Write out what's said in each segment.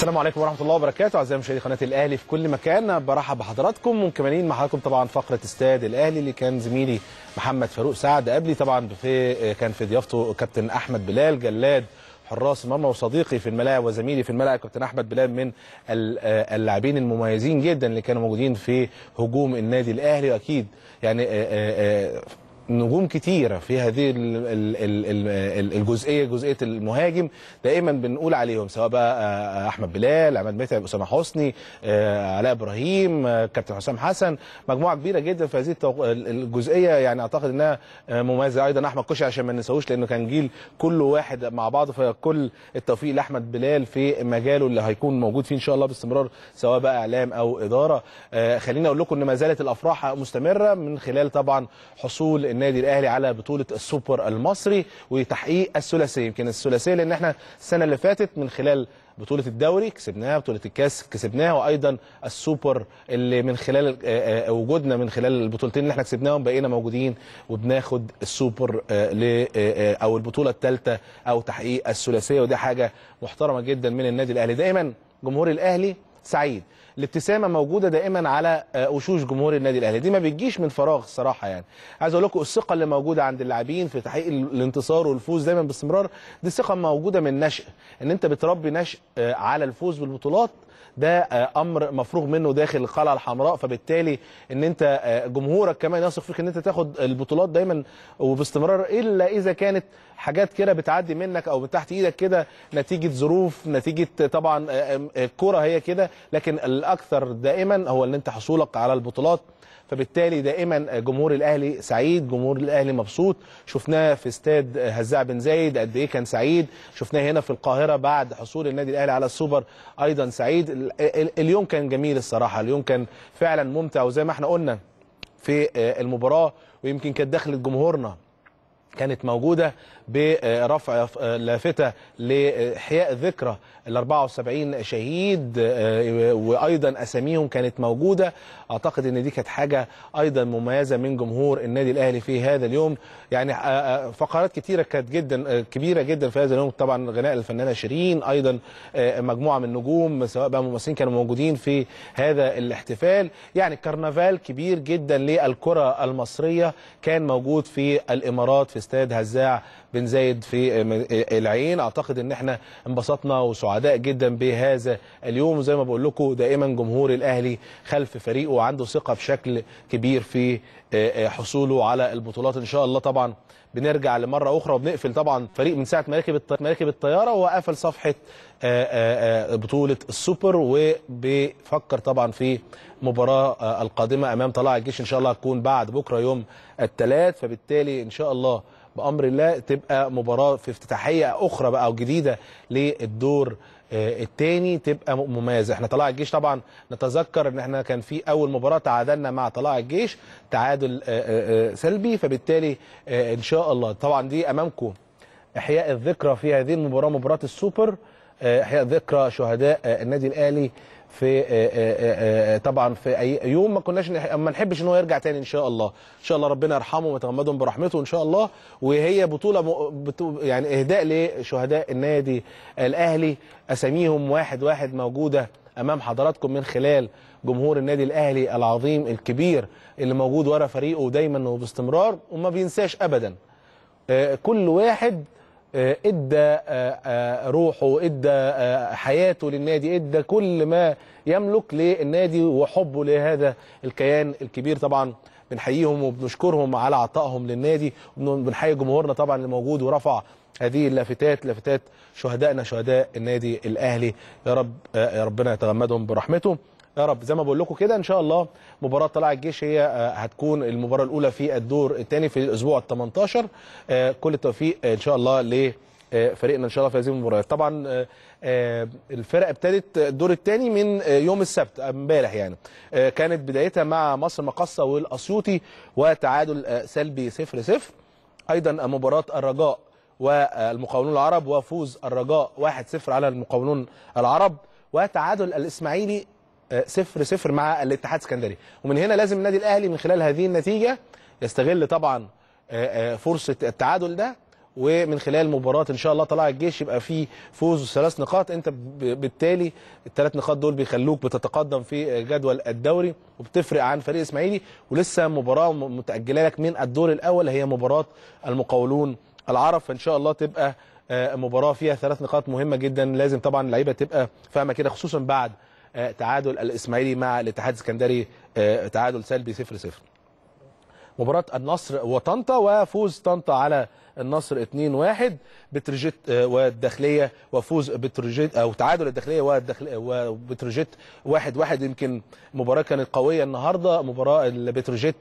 السلام عليكم ورحمه الله وبركاته اعزائي مشاهدي قناه الاهلي في كل مكان برحب بحضراتكم ومكملين مع حضراتكم طبعا فقره استاد الاهلي اللي كان زميلي محمد فاروق سعد قبلي طبعا في آه، كان في ضيافته كابتن احمد بلال جلاد حراس المرمى وصديقي في الملاعب وزميلي في الملاعب كابتن احمد بلال من آه، اللاعبين المميزين جدا اللي كانوا موجودين في هجوم النادي الاهلي واكيد يعني آه، نجوم كتيره في هذه الجزئيه جزئيه المهاجم دائما بنقول عليهم سواء بقى آه، آه، احمد بلال عماد متعب اسامه حسني آه، علاء ابراهيم كابتن حسام حسن مجموعه كبيره جدا في هذه الجزئيه يعني اعتقد انها مميزه ايضا احمد كشي عشان ما ننساهوش لانه كان جيل كل واحد مع بعض فكل التوفيق لاحمد بلال في مجاله اللي هيكون موجود فيه ان شاء الله باستمرار سواء بقى اعلام او اداره خليني اقول لكم ان ما زالت الافراح مستمره من خلال طبعا حصول النادي الاهلي على بطوله السوبر المصري وتحقيق الثلاثيه يمكن الثلاثيه لان احنا السنه اللي فاتت من خلال بطوله الدوري كسبناها بطوله الكاس كسبناها وايضا السوبر اللي من خلال آه، آه، وجودنا من خلال البطولتين اللي احنا كسبناهم بقينا موجودين وبناخد السوبر آه، او البطوله الثالثه او تحقيق الثلاثيه ودي حاجه محترمه جدا من النادي الاهلي دايما جمهور الاهلي سعيد الابتسامه موجوده دائما على آه، وشوش جمهور النادي الاهلي دي ما بتجيش من فراغ الصراحه يعني عايز اقول لكم الثقه اللي موجوده عند اللاعبين في تحقيق الانتصار والفوز دايما باستمرار دي ثقه موجوده من نشأ ان انت بتربي نشأ آه، على الفوز بالبطولات ده آه، امر مفروغ منه داخل القلعه الحمراء فبالتالي ان انت آه، جمهورك كمان يثق فيك ان انت تاخد البطولات دايما وباستمرار الا اذا كانت حاجات كده بتعدي منك او من تحت ايدك كده نتيجه ظروف نتيجه آه، طبعا الكره هي كده لكن الاكثر دائما هو ان انت حصولك على البطولات فبالتالي دائما جمهور الاهلي سعيد جمهور الاهلي مبسوط شفناه في استاد هزاع بن زايد قد ايه كان سعيد شفناه هنا في القاهره بعد حصول النادي الاهلي على السوبر ايضا سعيد اليوم كان جميل الصراحه اليوم كان فعلا ممتع وزي ما احنا قلنا في آه، المباراه ويمكن كانت دخلت جمهورنا كانت موجودة برفع لافتة لإحياء ذكرى ال 74 شهيد آه، وأيضا أساميهم كانت موجودة أعتقد أن دي كانت حاجة أيضا مميزة من جمهور النادي الأهلي في هذا اليوم يعني آه، آه، فقرات كثيره كانت جدا كبيرة جدا في هذا اليوم طبعا غناء الفنانة شيرين أيضا مجموعة من النجوم سواء بقى ممثلين كانوا موجودين في هذا الاحتفال يعني كرنفال كبير جدا للكرة المصرية كان موجود في الإمارات في استاد هزاع بن زايد في العين اعتقد ان احنا انبسطنا وسعداء جدا بهذا اليوم وزي ما بقول لكم دائما جمهور الاهلي خلف فريقه وعنده ثقه بشكل كبير في آه، آه، حصوله على البطولات ان شاء الله طبعا بنرجع لمره اخرى وبنقفل طبعا فريق من ساعه مراكب مراكب الطياره وقفل صفحه آه، بطوله السوبر وبيفكر طبعا في مباراه القادمه امام طلائع الجيش ان شاء الله هتكون بعد بكره يوم الثلاث فبالتالي ان شاء الله بامر الله تبقى مباراه في افتتاحيه اخرى بقى او جديده للدور آه، الثاني تبقى مميزه احنا طلع الجيش طبعا نتذكر ان احنا كان في اول مباراه تعادلنا مع طلع الجيش تعادل آه، آه، سلبي فبالتالي ان شاء الله طبعا دي امامكم احياء الذكرى في هذه المباراه مباراه السوبر احياء آه، ذكرى شهداء آه، النادي الاهلي في آه، طبعا في اي يوم ما كناش ما نحبش ان هو يرجع تاني ان شاء الله ان شاء الله ربنا يرحمه ويتغمدهم برحمته ان شاء الله وهي بطوله يعني اهداء لشهداء النادي الاهلي اساميهم واحد واحد موجوده امام حضراتكم من خلال جمهور النادي الاهلي العظيم الكبير اللي موجود ورا فريقه دايما وباستمرار وما بينساش ابدا كل واحد آه، ادى آه، آه، روحه ادى حياته للنادي ادى كل ما يملك للنادي وحبه لهذا الكيان الكبير طبعا بنحييهم وبنشكرهم على عطائهم للنادي وبنحيي جمهورنا طبعا اللي موجود ورفع هذه اللافتات لافتات شهدائنا شهداء النادي الاهلي يا رب يا ربنا يتغمدهم برحمته يا رب زي ما بقول لكم كده ان شاء الله مباراه طلائع الجيش هي آه، هتكون المباراه الاولى في الدور الثاني في الاسبوع ال 18 آه، كل التوفيق آه، ان شاء الله ل فريقنا ان شاء الله في هذه المباريات طبعا الفرق ابتدت الدور الثاني من يوم السبت امبارح يعني كانت بدايتها مع مصر مقصه والاسيوطي وتعادل سلبي 0 0 ايضا مباراه الرجاء والمقاولون العرب وفوز الرجاء 1-0 على المقاولون العرب وتعادل الاسماعيلي 0 0 مع الاتحاد السكندري ومن هنا لازم النادي الاهلي من خلال هذه النتيجه يستغل طبعا آه، آه، فرصه التعادل ده ومن خلال مباراه ان شاء الله طلائع الجيش يبقى في فوز ثلاث نقاط انت بالتالي الثلاث نقاط دول بيخلوك بتتقدم في آه، جدول الدوري وبتفرق عن فريق اسماعيلي ولسه مباراه متاجله لك من الدور الاول هي مباراه المقاولون العرب فان شاء الله تبقى مباراه فيها ثلاث نقاط مهمه جدا لازم طبعا اللعيبه تبقى فاهمه كده خصوصا بعد آه، تعادل الاسماعيلي مع الاتحاد السكندري آه، تعادل سلبي 0 0 مباراه النصر وطنطا وفوز طنطا على النصر 2-1 بتروجيت آه، والداخليه وفوز بتروجيت او تعادل الداخليه وبتروجيت 1-1 يمكن مباراه كانت قويه النهارده مباراه بتروجيت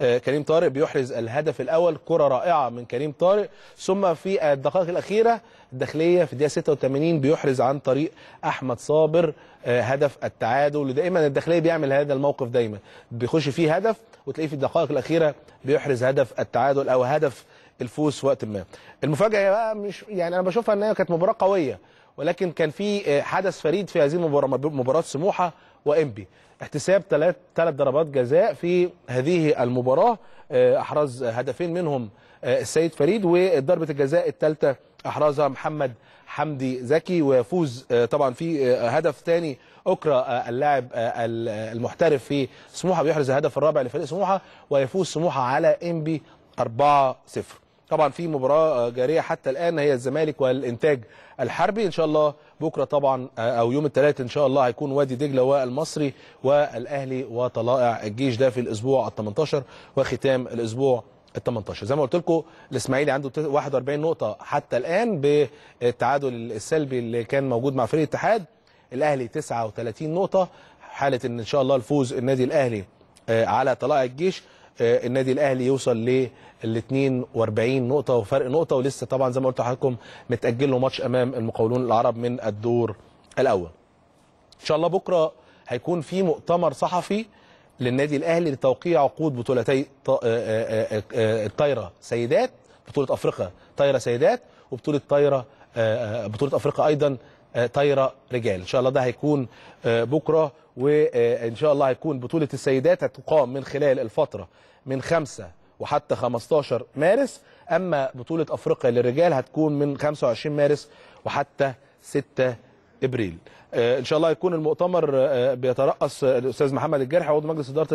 كريم طارق بيحرز الهدف الاول كره رائعه من كريم طارق ثم في الدقائق الاخيره الداخليه في الدقيقه 86 بيحرز عن طريق احمد صابر آه، هدف التعادل ودائما الداخليه بيعمل هذا الموقف دايما بيخش فيه هدف وتلاقيه في الدقائق الاخيره بيحرز هدف التعادل او هدف الفوز في وقت ما المفاجاه بقى مش يعني انا بشوفها ان هي كانت مباراه قويه ولكن كان في آه، حدث فريد في هذه المباراه مباراه سموحه وانبي احتساب ثلاث ثلاث ضربات جزاء في هذه المباراه آه، احرز هدفين منهم السيد فريد وضربه الجزاء الثالثه احرزها محمد حمدي زكي ويفوز آه، طبعا في آه، هدف ثاني اكرا آه، اللاعب المحترف في سموحه بيحرز الهدف الرابع لفريق سموحه ويفوز سموحه على انبي 4 0 طبعا في مباراه جاريه حتى الان هي الزمالك والانتاج الحربي ان شاء الله بكره طبعا او يوم الثلاث ان شاء الله هيكون وادي دجله والمصري والاهلي وطلائع الجيش ده في الاسبوع ال 18 وختام الاسبوع ال 18 زي ما قلت لكم الاسماعيلي عنده 41 نقطه حتى الان بالتعادل السلبي اللي كان موجود مع فريق الاتحاد الاهلي 39 نقطه حاله ان ان شاء الله الفوز النادي الاهلي آه، على طلائع الجيش آه، النادي الاهلي يوصل لل 42 نقطه وفرق نقطه ولسه طبعا زي ما قلت لحضراتكم متاجل له ماتش امام المقاولون العرب من الدور الاول ان شاء الله بكره هيكون في مؤتمر صحفي للنادي الاهلي لتوقيع عقود بطولتي الطايره سيدات بطوله افريقيا طايره سيدات وبطوله طايره بطوله افريقيا ايضا طايره رجال ان شاء الله ده هيكون بكره وان شاء الله هيكون بطوله السيدات هتقام من خلال الفتره من 5 وحتى 15 مارس اما بطوله افريقيا للرجال هتكون من 25 مارس وحتى 6 ابريل آه، ان شاء الله يكون المؤتمر آه، بيترأس آه، الاستاذ محمد الجرح عضو مجلس اداره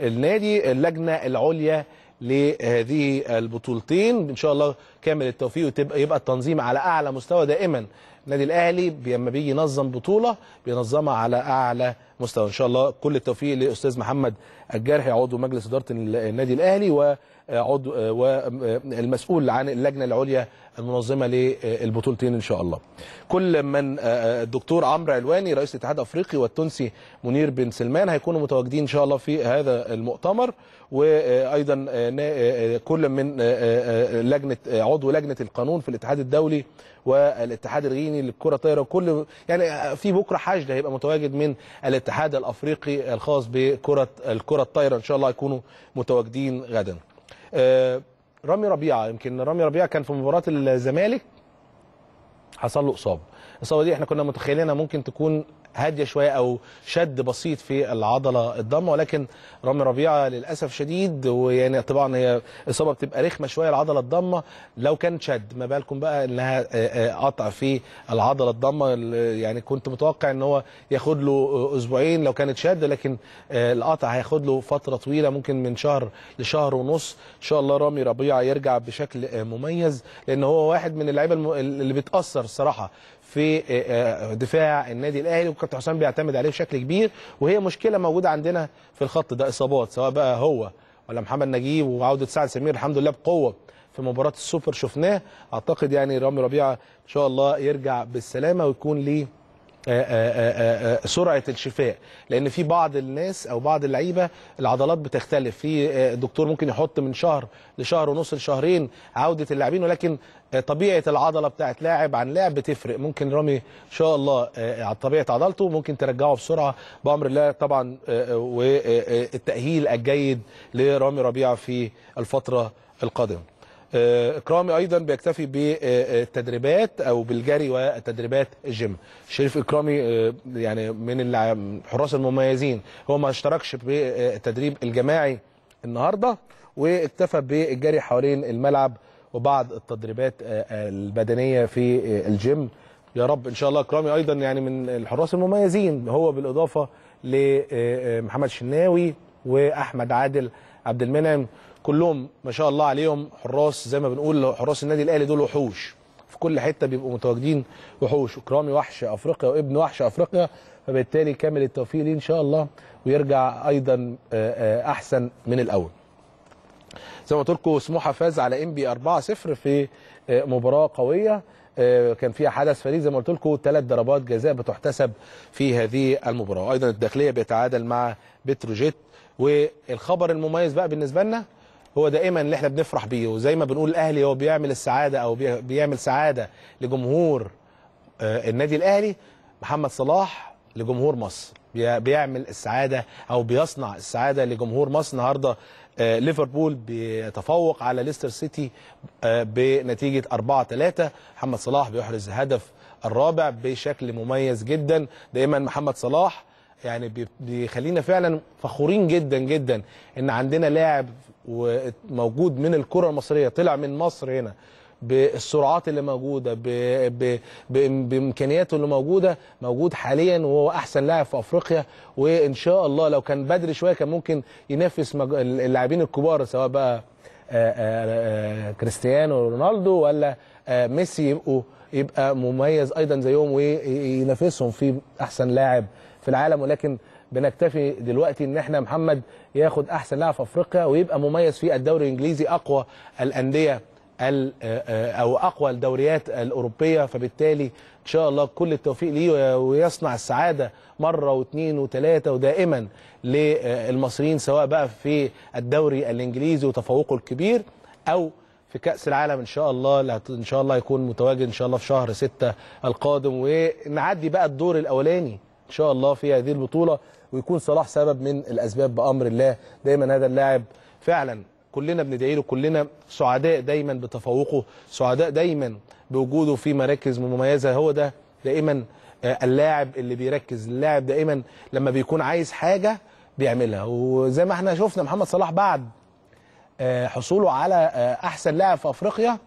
النادي اللجنه العليا لهذه البطولتين ان شاء الله كامل التوفيق ويبقى التنظيم على اعلى مستوى دائما النادي الاهلي لما بيجي ينظم بطوله بينظمها على اعلى مستوى ان شاء الله كل التوفيق للاستاذ محمد الجرحي عضو مجلس اداره النادي الاهلي وعضو والمسؤول عن اللجنه العليا المنظمه للبطولتين ان شاء الله. كل من آه، آه، الدكتور عمرو علواني رئيس الاتحاد الافريقي والتونسي منير بن سلمان هيكونوا متواجدين ان شاء الله في هذا المؤتمر وايضا آه، كل من لجنه عضو لجنه القانون في الاتحاد الدولي والاتحاد الغيني للكره الطايره وكل يعني في بكره حشد هيبقى متواجد من الاتحاد الافريقي الخاص بكره الكره الطايره ان شاء الله يكونوا متواجدين غدا آه، رامي ربيعه يمكن رامي ربيعه كان في مباراه الزمالك حصل له اصابه الاصابه دي احنا كنا متخيلينها ممكن تكون هاديه شويه او شد بسيط في العضله الضامه ولكن رامي ربيعه للاسف شديد ويعني طبعا هي اصابه بتبقى رخمه شويه العضله الضامه لو كان شد ما بالكم بقى انها آه، آه، قطع في العضله الضامه يعني كنت متوقع ان هو ياخد له آه، اسبوعين لو كانت شد لكن القطع هياخد له فتره طويله ممكن من شهر لشهر ونص ان شاء الله رامي ربيعه يرجع بشكل مميز لان هو واحد من اللعيبه اللي بتاثر الصراحه في آه، آه، دفاع النادي الاهلي وكابتن حسام بيعتمد عليه بشكل كبير وهي مشكله موجوده عندنا في الخط ده اصابات سواء بقى هو ولا محمد نجيب وعوده سعد سمير الحمد لله بقوه في مباراه السوبر شفناه اعتقد يعني رامي ربيعه ان شاء الله يرجع بالسلامه ويكون ليه آه، آه، آه، سرعه الشفاء لان في بعض الناس او بعض اللعيبه العضلات بتختلف في دكتور ممكن يحط من شهر لشهر ونص لشهرين عوده اللاعبين ولكن طبيعه العضله بتاعت لاعب عن لاعب بتفرق ممكن رامي ان شاء الله على طبيعه عضلته ممكن ترجعه بسرعه بامر الله طبعا والتاهيل الجيد لرامي ربيعه في الفتره القادمه آه، اكرامي ايضا بيكتفي بالتدريبات او بالجري وتدريبات الجيم شريف اكرامي آه، يعني من الحراس المميزين هو ما اشتركش بالتدريب الجماعي النهارده واكتفى بالجري حوالين الملعب وبعض التدريبات آه، البدنيه في الجيم يا رب ان شاء الله اكرامي ايضا يعني من الحراس المميزين هو بالاضافه لمحمد شناوي واحمد عادل عبد المنعم كلهم ما شاء الله عليهم حراس زي ما بنقول حراس النادي الاهلي دول وحوش في كل حته بيبقوا متواجدين وحوش اكرامي وحش افريقيا وابن وحش افريقيا فبالتالي كامل التوفيق ليه ان شاء الله ويرجع ايضا آه، آه، احسن من الاول زي ما قلت لكم سموحه فاز على ام بي 4 0 في آه، مباراه قويه كان فيها حدث فريد زي ما قلت لكم ثلاث ضربات جزاء بتحتسب في هذه المباراه ايضا الداخليه بيتعادل مع بتروجيت والخبر المميز بقى بالنسبه لنا هو دائما اللي احنا بنفرح بيه وزي ما بنقول الاهلي هو بيعمل السعاده او بيعمل سعاده لجمهور آه، النادي الاهلي محمد صلاح لجمهور مصر بيعمل السعاده او بيصنع السعاده لجمهور مصر النهارده آه، ليفربول بيتفوق على ليستر سيتي آه، بنتيجه 4 3 محمد صلاح بيحرز هدف الرابع بشكل مميز جدا دائما محمد صلاح يعني بيخلينا فعلا فخورين جدا جدا ان عندنا لاعب وموجود من الكره المصريه طلع من مصر هنا بالسرعات اللي موجوده بـ بـ بـ بامكانياته اللي موجوده موجود حاليا وهو احسن لاعب في افريقيا وان شاء الله لو كان بدري شويه كان ممكن ينافس اللاعبين الكبار سواء بقى آآ آآ كريستيانو رونالدو ولا ميسي يبقوا يبقى مميز ايضا زيهم وينافسهم في احسن لاعب في العالم ولكن بنكتفي دلوقتي ان احنا محمد ياخد احسن لاعب في افريقيا ويبقى مميز في الدوري الانجليزي اقوى الانديه آه، آه، او اقوى الدوريات الاوروبيه فبالتالي ان شاء الله كل التوفيق ليه ويصنع السعاده مره واثنين وثلاثه ودائما للمصريين سواء بقى في الدوري الانجليزي وتفوقه الكبير او في كاس العالم ان شاء الله ان شاء الله يكون متواجد ان شاء الله في شهر 6 القادم ونعدي بقى الدور الاولاني ان شاء الله في هذه البطوله ويكون صلاح سبب من الأسباب بأمر الله دايما هذا اللاعب فعلا كلنا بندعي له كلنا سعداء دايما بتفوقه سعداء دايما بوجوده في مراكز مميزة هو ده دائما آه، اللاعب اللي بيركز اللاعب دائما لما بيكون عايز حاجة بيعملها وزي ما احنا شفنا محمد صلاح بعد آه، حصوله على آه، أحسن لاعب في أفريقيا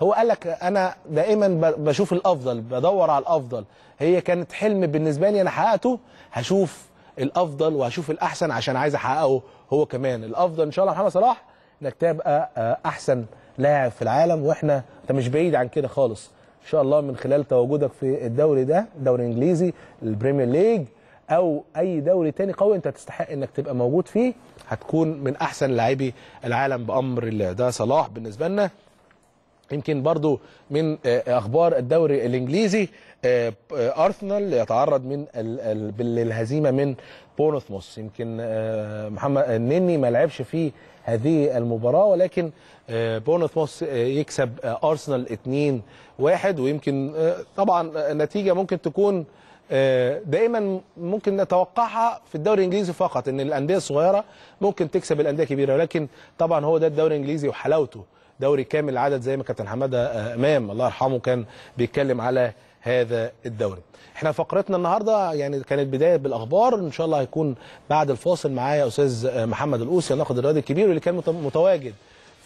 هو قال لك انا دائما بشوف الافضل بدور على الافضل هي كانت حلم بالنسبه لي انا حققته هشوف الافضل وهشوف الاحسن عشان عايز احققه هو كمان الافضل ان شاء الله محمد صلاح انك تبقى آه، احسن لاعب في العالم واحنا انت مش بعيد عن كده خالص ان شاء الله من خلال تواجدك في الدوري ده الدوري الانجليزي البريمير ليج او اي دوري تاني قوي انت تستحق انك تبقى موجود فيه هتكون من احسن لاعبي العالم بامر الله ده صلاح بالنسبه لنا يمكن برضو من آه، آه، اخبار الدوري الانجليزي آه، آه، ارسنال يتعرض من للهزيمه من بورنموث يمكن آه، محمد النني ما لعبش في هذه المباراه ولكن بورنموث يكسب ارسنال 2 1 ويمكن طبعا النتيجه ممكن تكون دائما ممكن نتوقعها في الدوري الانجليزي فقط ان الانديه الصغيره ممكن تكسب الانديه الكبيره ولكن طبعا هو ده الدوري الانجليزي وحلاوته دوري كامل العدد زي ما كابتن حماده امام الله يرحمه كان بيتكلم على هذا الدوري احنا فقرتنا النهارده يعني كانت بدايه بالاخبار ان شاء الله هيكون بعد الفاصل معايا استاذ محمد الاوسي الناقد الرياضي الكبير اللي كان متواجد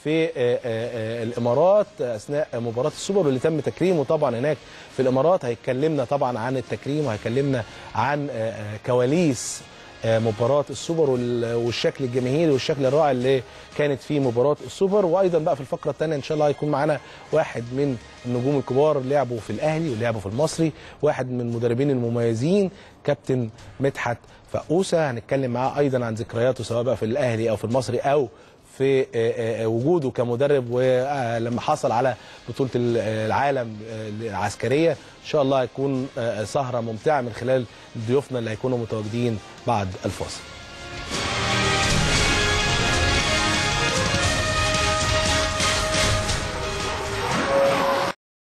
في آه، آه، آه، الامارات اثناء مباراه السوبر اللي تم تكريمه طبعا هناك في الامارات هيكلمنا طبعا عن التكريم وهيكلمنا عن كواليس آه، مباراه السوبر والشكل الجماهيري والشكل الرائع اللي كانت فيه مباراه السوبر وايضا بقى في الفقره الثانيه ان شاء الله هيكون معانا واحد من النجوم الكبار لعبوا في الاهلي ولعبوا في المصري واحد من المدربين المميزين كابتن مدحت فقوسه هنتكلم معاه ايضا عن ذكرياته سواء بقى في الاهلي او في المصري او في آه، آه، آه، وجوده كمدرب ولما حصل على بطوله العالم العسكريه ان شاء الله هيكون سهره ممتعه من خلال ضيوفنا اللي هيكونوا متواجدين بعد الفاصل